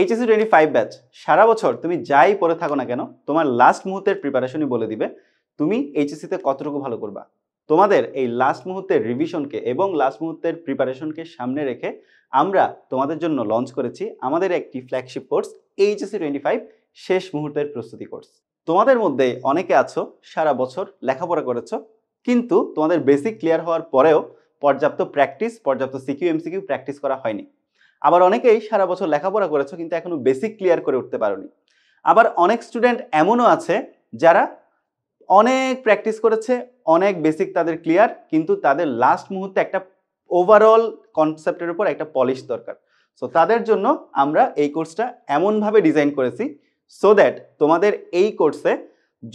HSC twenty five batch সারা বছর তুমি যাই পড়ে থাকো না কেন তোমার লাস্ট মুহূর্তের প্রিপারেশনই বলে দিবে তুমি এইচএসিতে e কতটুকু ভালো করবা তোমাদের এই লাস্ট মুহূর্তের রিভিশনকে এবং লাস্ট মুহূর্তের প্রিপারেশনকে সামনে রেখে আমরা তোমাদের জন্য লঞ্চ করেছি আমাদের একটি flagship course HSC twenty five শেষ মুহূর্তের প্রস্তুতি কোর্স তোমাদের মধ্যে অনেকে আছো সারা বছর লেখাপড়া করেছো কিন্তু তোমাদের বেসিক ক্লিয়ার হওয়ার পরেও পর্যাপ্ত প্র্যাকটিস পর্যাপ্ত সিকিউ এমসিকিউ প্র্যাকটিস করা হয়নি আবার অনেকেই সারা বছর লেখাপড়া করেছো কিন্তু এখনো বেসিক ক্লিয়ার করে উঠতে পারো আবার অনেক স্টুডেন্ট এমনও আছে যারা অনেক প্র্যাকটিস করেছে অনেক বেসিক তাদের ক্লিয়ার কিন্তু তাদের লাস্ট মুহূর্তে একটা ওভারঅল কনসেপ্টের উপর একটা পলিশ দরকার সো তাদের জন্য আমরা এই কোর্সটা এমনভাবে ডিজাইন করেছি সো দ্যাট তোমাদের এই কোর্সে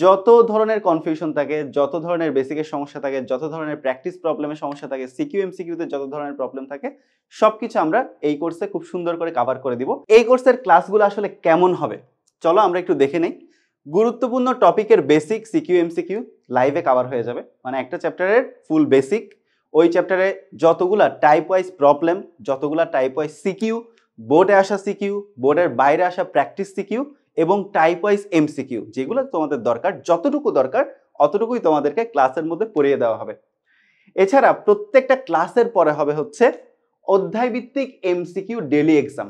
যত ধরনের কনফিউশন থাকে যত ধরনের বেসিকের সমস্যা থাকে যত ধরনের প্র্যাকটিস প্রবলেমের সমস্যা থাকে সিকিউ এমসিকিউতে যত ধরনের প্রবলেম থাকে সবকিছু আমরা এই কোর্সে খুব সুন্দর করে কাভার করে দিব এই কোর্সের ক্লাসগুলো আসলে কেমন হবে চলো আমরা একটু দেখে নেই গুরুত্বপূর্ণ টপিকের বেসিক সিকিউ এম সিকিউ লাইভে কাভার হয়ে যাবে মানে একটা চ্যাপ্টারের ফুল বেসিক ওই চ্যাপ্টারে যতগুলা টাইপ ওয়াইজ প্রবলেম যতগুলা টাইপ ওয়াইজ সিকিউ বোর্ডে আসা সিকিউ বোর্ডের বাইরে আসা প্র্যাকটিস সিকিউ এবং টাইপ ওয়াইজ এমসিকিউ যেগুলো তোমাদের দরকার যতটুকু দরকার অতটুকুই তোমাদেরকে ক্লাসের মধ্যে পড়িয়ে দেওয়া হবে এছাড়া প্রত্যেকটা ক্লাসের পরে হবে হচ্ছে অধ্যায়ভিত্তিক MCQ daily exam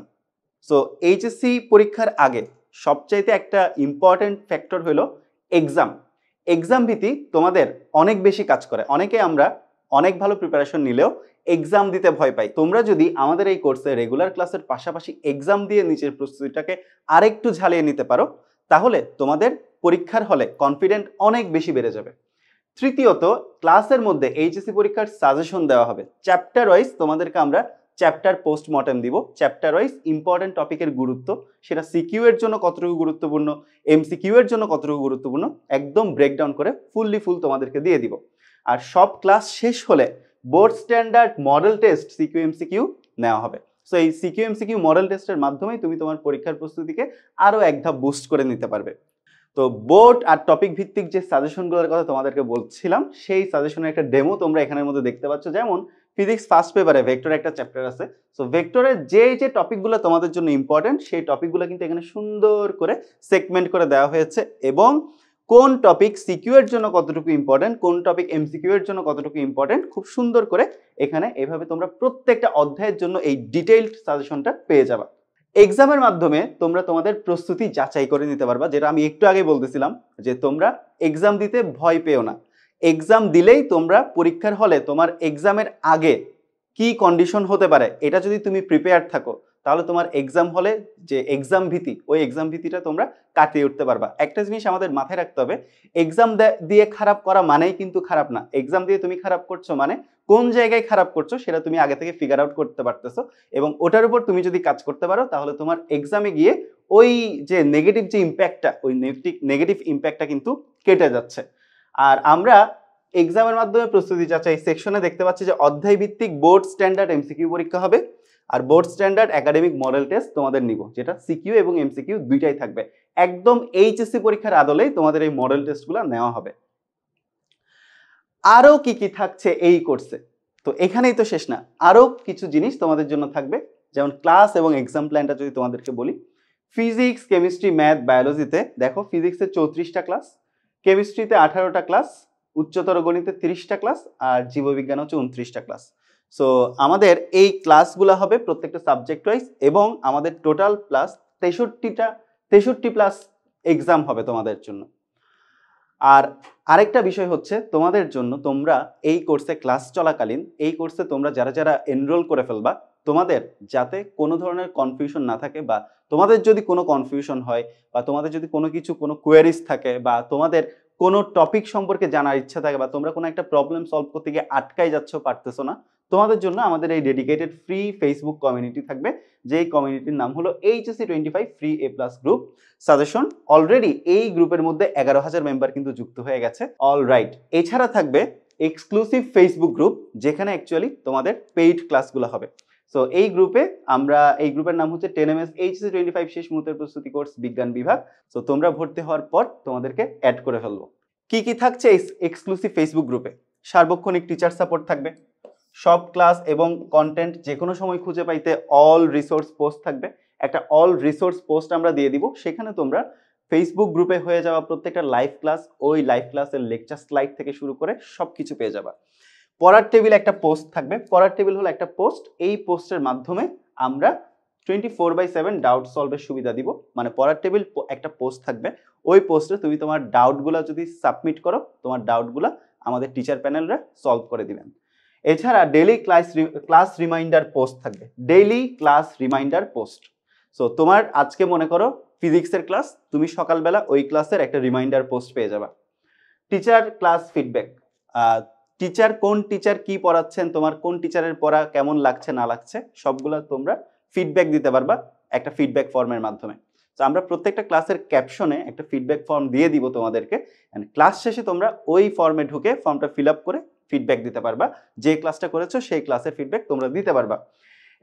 so HSC পরীক্ষার আগে সবচাইতে একটা ইম্পর্ট্যান্ট ফ্যাক্টর হলো এক্সাম এক্সাম ভীতি তোমাদের অনেক বেশি কাজ করে অনেকে আমরা অনেক ভালো প্রিপারেশন নিলেও এক্সাম দিতে ভয় পাই তোমরা যদি আমাদের এই কোর্সে রেগুলার ক্লাসের পাশাপাশি এক্সাম দিয়ে নিজের প্রস্তুতিটাকে আরেকটু ঝালিয়ে নিতে পারো তাহলে তোমাদের পরীক্ষার হলে কনফিডেন্ট অনেক বেশি বেড়ে যাবে তৃতীয়ত ক্লাসের মধ্যে এইচএসি পরীক্ষার সাজেশন দেওয়া হবে চ্যাপ্টার ওয়াইজ তোমাদেরকে আমরা চ্যাপ্টার পোস্টমর্টেম দিব চ্যাপ্টার ওয়াইজ ইম্পর্টেন্ট টপিকের গুরুত্ব সেটা সিকিউ এর জন্য কতটুকু গুরুত্বপূর্ণ এমসিকিউ এর জন্য কতটুকু গুরুত্বপূর্ণ একদম ব্রেকডাউন করে ফুললি ফুল তোমাদেরকে দিয়ে দিব আর সব ক্লাস শেষ হলে board standard model test CQ MCQ নেওয়া হবে সো এই সিকিউ এমসিকিউ মডেল টেস্টের মাধ্যমেই তুমি তোমার পরীক্ষার প্রস্তুতিকে আরও এক ধাপ বুস্ট করে নিতে পারবে তো বোর্ড আর টপিক ভিত্তিক যে সাজেশনগুলোর কথা তোমাদেরকে বলছিলাম সেই সাজেশনের একটা ডেমো তোমরা এখানের মধ্যে দেখতে পাচ্ছ যেমন ফিজিক্স ফার্স্ট পেপারে ভেক্টরের একটা চ্যাপ্টার আছে সো ভেক্টরের যে যে টপিকগুলো তোমাদের জন্য ইম্পর্টেন্ট সেই টপিকগুলো কিন্তু এখানে সুন্দর করে সেগমেন্ট করে দেওয়া হয়েছে এবং কোন টপিক সিকিউর জন্য কতটুকু ইম্পর্টেন্ট কোন টপিক এম এর জন্য কতটুকু ইম্পর্টেন্ট খুব সুন্দর করে এখানে এভাবে তোমরা প্রত্যেকটা অধ্যায়ের জন্য এই ডিটেইলড সাজেশনটা পেয়ে যাবা এক্সামের মাধ্যমে তোমরা তোমাদের প্রস্তুতি যাচাই করে নিতে পারবা যেটা আমি একটু আগে বলতেছিলাম যে তোমরা এক্সাম দিতে ভয় পেও না এক্সাম দিলেই তোমরা পরীক্ষার হলে তোমার এক্সামের আগে কি কন্ডিশন হতে পারে এটা যদি তুমি প্রিপেয়ার থাকো তাহলে তোমার এক্সাম হলে যে এক্সাম ভীতি ওই এক্সাম ভীতিটা তোমরা কাটিয়ে উঠতে পারবা একটা জিনিস আমাদের মাথায় রাখতে হবে এক্সাম দিয়ে খারাপ করা মানেই কিন্তু খারাপ না এক্সাম দিয়ে তুমি খারাপ করছো মানে কোন জায়গায় খারাপ করছো সেটা তুমি আগে থেকে ফিগার আউট করতে পারতেছো এবং ওটার উপর তুমি যদি কাজ করতে পারো তাহলে তোমার এক্সামে গিয়ে ওই যে নেগেটিভ যে ইম্প্যাক্টটা ওই নেগেটিভ নেগেটিভ ইম্প্যাক্টটা কিন্তু কেটে যাচ্ছে আর আমরা এক্সামের মাধ্যমে প্রস্তুতি এই সেকশনে দেখতে পাচ্ছি যে অধ্যায় ভিত্তিক বোর্ড স্ট্যান্ডার্ড এমসিকিউ পরীক্ষা হবে আর board standard academic model test তোমাদের নিব যেটা সিকিউ এবং এমসিকিউ দুইটাই থাকবে একদম এইচএসসি পরীক্ষার আদলেই তোমাদের এই মডেল টেস্টগুলো নেওয়া হবে আরও কি কি থাকছে এই কোর্সে তো এখানেই তো শেষ না আরও কিছু জিনিস তোমাদের জন্য থাকবে যেমন ক্লাস এবং এক্সাম প্ল্যানটা যদি তোমাদেরকে বলি ফিজিক্স কেমিস্ট্রি ম্যাথ বায়োলজিতে দেখো ফিজিক্সে চৌত্রিশটা ক্লাস কেমিস্ট্রিতে আঠারোটা ক্লাস উচ্চতর গণিতে তিরিশটা ক্লাস আর জীববিজ্ঞান হচ্ছে উনত্রিশটা ক্লাস সো আমাদের এই ক্লাসগুলো হবে প্রত্যেকটা সাবজেক্ট ওয়াইজ এবং আমাদের টোটাল প্লাস তেষট্টিটা তেষট্টি প্লাস এক্সাম হবে তোমাদের জন্য আর আরেকটা বিষয় হচ্ছে তোমাদের জন্য তোমরা এই কোর্সে ক্লাস চলাকালীন এই কোর্সে তোমরা যারা যারা এনরোল করে ফেলবা তোমাদের যাতে কোনো ধরনের কনফিউশন না থাকে বা তোমাদের যদি কোনো কনফিউশন হয় বা তোমাদের যদি কোনো কিছু কোনো কোয়ারিজ থাকে বা তোমাদের কোনো টপিক সম্পর্কে জানার ইচ্ছা থাকে বা তোমরা কোনো একটা প্রবলেম সলভ করতে গিয়ে আটকাই যাচ্ছ পারতেছো না তোমাদের জন্য আমাদের এই ডেডিকেটেড ফ্রি ফেসবুক কমিউনিটি থাকবে যেই কমিউনিটির নাম হলো HSC twenty five free A plus group suggestion already এই গ্রুপের মধ্যে এগারো হাজার মেম্বার কিন্তু যুক্ত হয়ে গেছে অল রাইট এছাড়া থাকবে এক্সক্লুসিভ ফেসবুক গ্রুপ যেখানে অ্যাকচুয়ালি তোমাদের পেইড ক্লাসগুলো হবে সো এই গ্রুপে আমরা এই গ্রুপের নাম হচ্ছে ten M S HSC twenty five শেষ মুহূর্তের প্রস্তুতি কোর্স বিজ্ঞান বিভাগ সো তোমরা ভর্তি হওয়ার পর তোমাদেরকে অ্যাড করে ফেলবো কি কি থাকছে এই এক্সক্লুসিভ ফেসবুক গ্রুপে সার্বক্ষণিক টিচার সাপোর্ট থাকবে সব ক্লাস এবং কন্টেন্ট যে কোনো সময় খুঁজে পাইতে অল রিসোর্স পোস্ট থাকবে একটা অল রিসোর্স পোস্ট আমরা দিয়ে দিব সেখানে তোমরা ফেসবুক গ্রুপে হয়ে যাওয়া প্রত্যেকটা লাইভ ক্লাস ওই লাইভ ক্লাসের লেকচার স্লাইড থেকে শুরু করে সব কিছু পেয়ে যাবা পড়ার টেবিল একটা পোস্ট থাকবে পড়ার টেবিল হলো একটা পোস্ট এই পোস্টের মাধ্যমে আমরা twenty four by seven doubt সলভের সুবিধা দিব মানে পড়ার টেবিল একটা পোস্ট থাকবে ওই পোস্টে তুমি তোমার ডাউটগুলো যদি সাবমিট করো তোমার ডাউটগুলো আমাদের টিচার প্যানেলরা সলভ করে দিবেন এছাড়া daily class class reminder post থাকবে daily class reminder post so তোমার আজকে মনে করো ফিজিক্সের ক্লাস তুমি সকালবেলা ওই ক্লাসের একটা রিমাইন্ডার পোস্ট পেয়ে যাবা টিচার ক্লাস ফিডব্যাক টিচার কোন টিচার কি পড়াচ্ছেন তোমার কোন টিচারের পড়া কেমন লাগছে না লাগছে সবগুলো তোমরা ফিডব্যাক দিতে পারবা একটা ফিডব্যাক ফর্মের মাধ্যমে তো আমরা প্রত্যেকটা ক্লাসের ক্যাপশনে একটা ফিডব্যাক ফর্ম দিয়ে দিব তোমাদেরকে অ্যান্ড ক্লাস শেষে তোমরা ওই ফর্মে ঢুকে ফর্মটা ফিল আপ করে ফিডব্যাক দিতে পারবা যে ক্লাসটা করেছো সেই ক্লাসের ফিডব্যাক তোমরা দিতে পারবা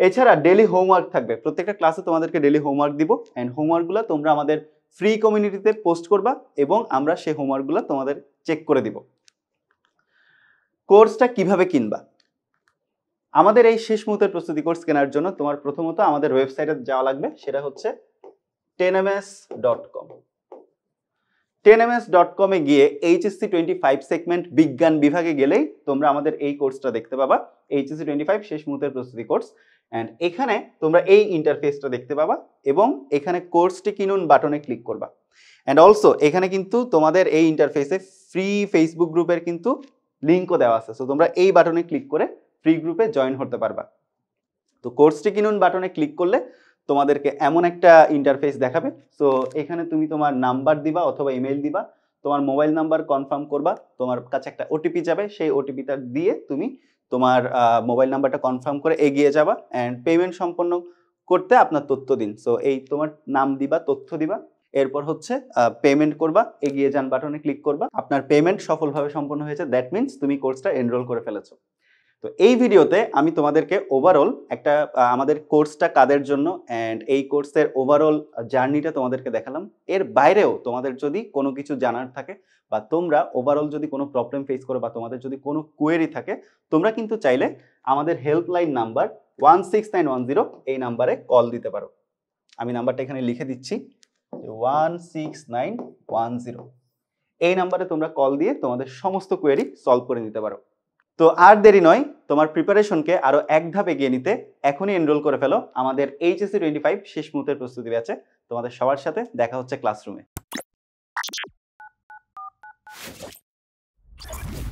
এছাড়া ডেলি হোমওয়ার্ক থাকবে প্রত্যেকটা ক্লাসে তোমাদেরকে ডেলি হোমওয়ার্ক দিব অ্যান্ড হোমওয়ার্কগুলো তোমরা আমাদের ফ্রি কমিউনিটিতে পোস্ট করবা এবং আমরা সেই হোমওয়ার্কগুলো তোমাদের চেক করে দিব কোর্সটা কিভাবে কিনবা আমাদের এই শেষ মুহূর্তের প্রস্তুতি কোর্স কেনার জন্য তোমার প্রথমত আমাদের ওয়েবসাইটে যাওয়া লাগবে সেটা হচ্ছে টেনএমএস ডট কম টেনএমএস ডট কমে গিয়ে এইচএসসি টোয়েন্টি ফাইভ সেগমেন্ট বিজ্ঞান বিভাগে গেলেই তোমরা আমাদের এই কোর্সটা দেখতে পাবা এইচএসসি টোয়েন্টি ফাইভ শেষ মুহূর্তের প্রস্তুতি কোর্স অ্যান্ড এখানে তোমরা এই ইন্টারফেসটা দেখতে পাবা এবং এখানে কোর্সটি কিনুন বাটনে ক্লিক করবা অ্যান্ড অলসো এখানে কিন্তু তোমাদের এই ইন্টারফেসে ফ্রি ফেসবুক গ্রুপের কিন্তু লিঙ্কও দেওয়া আছে সো তোমরা এই বাটনে ক্লিক করে ফ্রি গ্রুপে জয়েন হতে পারবা তো কোর্সটি কিনুন বাটনে ক্লিক করলে তোমাদেরকে এমন একটা ইন্টারফেস দেখাবে সো এখানে তুমি তোমার নাম্বার দিবা অথবা ইমেল দিবা তোমার মোবাইল নাম্বার কনফার্ম করবা তোমার কাছে একটা ওটিপি যাবে সেই ওটিপিটা দিয়ে তুমি তোমার মোবাইল নাম্বারটা কনফার্ম করে এগিয়ে যাবা অ্যান্ড পেমেন্ট সম্পন্ন করতে আপনার তথ্য দিন সো এই তোমার নাম দিবা তথ্য দিবা এরপর হচ্ছে পেমেন্ট করবা এগিয়ে যান বাটনে ক্লিক করবা আপনার পেমেন্ট সফলভাবে সম্পন্ন হয়েছে দ্যাট মিনস তুমি কোর্সটা এনরোল করে ফেলেছো তো এই ভিডিওতে আমি তোমাদেরকে ওভারঅল একটা আমাদের কোর্সটা কাদের জন্য অ্যান্ড এই কোর্সের ওভারঅল জার্নিটা তোমাদেরকে দেখালাম এর বাইরেও তোমাদের যদি কোনো কিছু জানার থাকে বা তোমরা ওভারঅল যদি কোনো প্রবলেম ফেস করো বা তোমাদের যদি কোনো কোয়েরি থাকে তোমরা কিন্তু চাইলে আমাদের helpline number one six nine one zero এই নাম্বারে কল দিতে পারো আমি নাম্বারটা এখানে লিখে দিচ্ছি one six nine one zero এই নাম্বারে তোমরা কল দিয়ে তোমাদের সমস্ত কোয়েরি সলভ করে নিতে পারো তো আর দেরি নয় তোমার প্রিপারেশনকে আরও এক ধাপ এগিয়ে নিতে এখনই এনরোল করে ফেলো আমাদের এইচএসি টোয়েন্টি ফাইভ শেষ মুহূর্তের প্রস্তুতি আছে তোমাদের সবার সাথে দেখা হচ্ছে ক্লাসরুমে